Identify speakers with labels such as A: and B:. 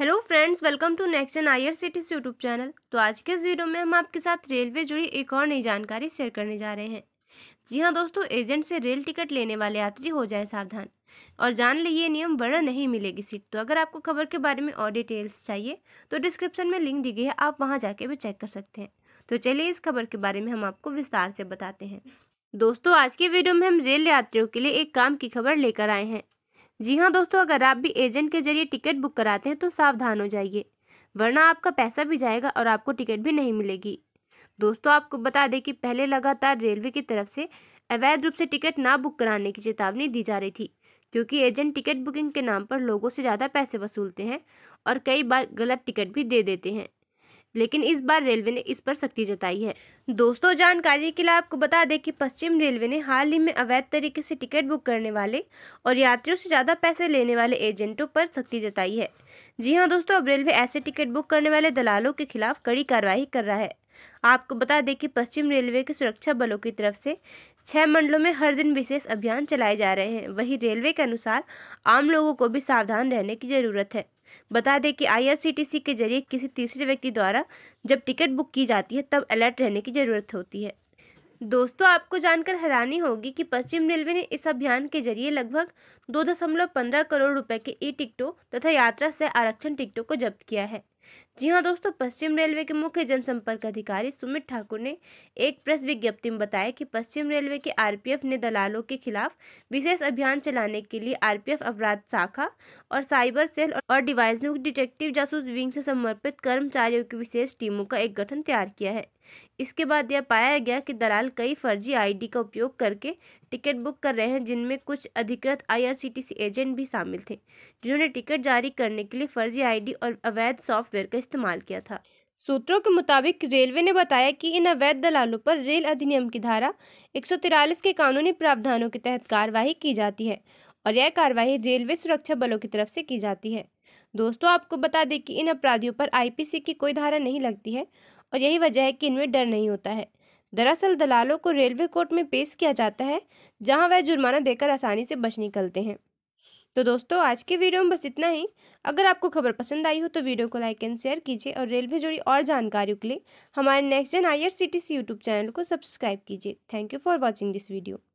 A: hello friends welcome to next gen I R C T YouTube channel तो आज के इस वीडियो में हम आपके साथ रेलवे जुड़ी एक और नई जानकारी शेयर करने जा रहे हैं जी हाँ दोस्तों एजेंट से रेल टिकट लेने वाले यात्री हो जाए सावधान और जान ले ये नियम वर्णा नहीं मिलेगी सीट तो अगर आपको खबर के बारे में और डिटेल्स चाहिए तो डिस्क्रिप्शन में लिंक दी गई है आप वहाँ जाके भी चेक कर सकते हैं तो चलिए इस खबर के बारे में हम आपको विस्तार से बताते हैं दोस्तों आज के वीडियो में हम रेल यात्रियों के लिए एक काम की खबर लेकर आए हैं जी हाँ दोस्तों अगर आप भी एजेंट के जरिए टिकट बुक कराते हैं तो सावधान हो जाइए वरना आपका पैसा भी जाएगा और आपको टिकट भी नहीं मिलेगी दोस्तों आपको बता दें कि पहले लगातार रेलवे की तरफ से अवैध रूप से टिकट ना बुक कराने की चेतावनी दी जा रही थी क्योंकि एजेंट टिकट बुकिंग के नाम पर लोगों से ज़्यादा पैसे वसूलते हैं और कई बार गलत टिकट भी दे देते हैं लेकिन इस बार रेलवे ने इस पर सख्ती जताई है दोस्तों जानकारी के लिए आपको बता दें कि पश्चिम रेलवे ने हाल ही में अवैध तरीके से टिकट बुक करने वाले और यात्रियों से ज़्यादा पैसे लेने वाले एजेंटों पर सख्ती जताई है जी हाँ दोस्तों अब रेलवे ऐसे टिकट बुक करने वाले दलालों के खिलाफ कड़ी कार्रवाई कर रहा है आपको बता दें कि पश्चिम रेलवे के सुरक्षा बलों की तरफ से छह मंडलों में हर दिन विशेष अभियान चलाए जा रहे हैं वहीं रेलवे के अनुसार आम लोगों को भी सावधान रहने की ज़रूरत है बता दें कि आईआरसीटीसी के जरिए किसी तीसरे व्यक्ति द्वारा जब टिकट बुक की जाती है तब अलर्ट रहने की ज़रूरत होती है दोस्तों आपको जानकर हैरानी होगी कि पश्चिम रेलवे ने इस अभियान के जरिए लगभग दो दशमलव पंद्रह करोड़ रुपए के ई टिकटों तथा यात्रा से आरक्षण टिकटों को जब्त किया है जी हाँ दोस्तों पश्चिम रेलवे के मुख्य जनसंपर्क अधिकारी सुमित ठाकुर ने एक प्रेस विज्ञप्ति में बताया कि पश्चिम रेलवे के आरपीएफ ने दलालों के खिलाफ विशेष अभियान चलाने के लिए आरपीएफ अपराध शाखा और साइबर सेल और डिवाइस डिटेक्टिव जासूस विंग से समर्पित कर्मचारियों की विशेष टीमों का एक गठन तैयार किया है इसके बाद यह पाया गया कि दलाल कई फर्जी आईडी का उपयोग करके टिकट बुक कर रहे हैं जिनमें कुछ अधिकृत आईआरसीटीसी एजेंट भी शामिल थे जिन्होंने टिकट जारी करने के लिए फर्जी आईडी और अवैध सॉफ्टवेयर का इस्तेमाल किया था सूत्रों के मुताबिक रेलवे ने बताया कि इन अवैध दलालों पर रेल अधिनियम की धारा एक के कानूनी प्रावधानों के तहत कार्यवाही की जाती है और यह कार्यवाही रेलवे सुरक्षा बलों की तरफ से की जाती है दोस्तों आपको बता दें कि इन अपराधियों पर आईपीसी की कोई धारा नहीं लगती है और यही वजह है कि इनमें डर नहीं होता है दरअसल दलालों को रेलवे कोर्ट में पेश किया जाता है जहां वह जुर्माना देकर आसानी से बच निकलते हैं तो दोस्तों आज के वीडियो में बस इतना ही अगर आपको खबर पसंद आई हो तो वीडियो को लाइक एंड शेयर कीजिए और रेलवे जुड़ी और जानकारियों के लिए हमारे next gen I C YouTube channel को सब्सक्राइब कीजिए thank you for watching this video